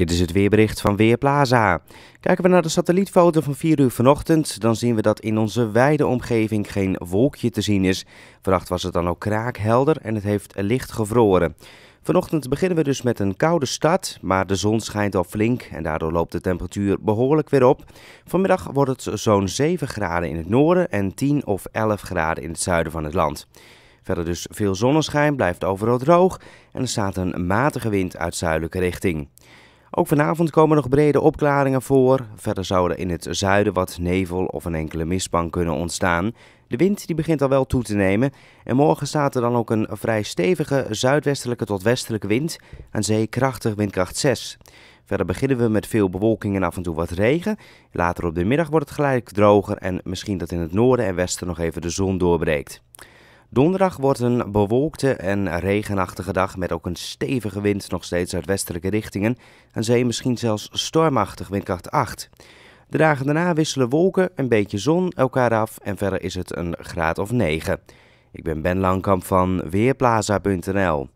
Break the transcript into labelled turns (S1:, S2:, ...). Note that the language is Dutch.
S1: Dit is het weerbericht van Weerplaza. Kijken we naar de satellietfoto van 4 uur vanochtend, dan zien we dat in onze wijde omgeving geen wolkje te zien is. Vannacht was het dan ook kraakhelder en het heeft licht gevroren. Vanochtend beginnen we dus met een koude start, maar de zon schijnt al flink en daardoor loopt de temperatuur behoorlijk weer op. Vanmiddag wordt het zo'n 7 graden in het noorden en 10 of 11 graden in het zuiden van het land. Verder dus veel zonneschijn, blijft overal droog en er staat een matige wind uit zuidelijke richting. Ook vanavond komen nog brede opklaringen voor. Verder zouden er in het zuiden wat nevel of een enkele mistbank kunnen ontstaan. De wind die begint al wel toe te nemen. En morgen staat er dan ook een vrij stevige zuidwestelijke tot westelijke wind. Aan zee krachtig windkracht 6. Verder beginnen we met veel bewolking en af en toe wat regen. Later op de middag wordt het gelijk droger en misschien dat in het noorden en westen nog even de zon doorbreekt. Donderdag wordt een bewolkte en regenachtige dag met ook een stevige wind nog steeds uit westelijke richtingen. en zee misschien zelfs stormachtig windkracht 8. De dagen daarna wisselen wolken, een beetje zon elkaar af en verder is het een graad of 9. Ik ben Ben Langkamp van Weerplaza.nl.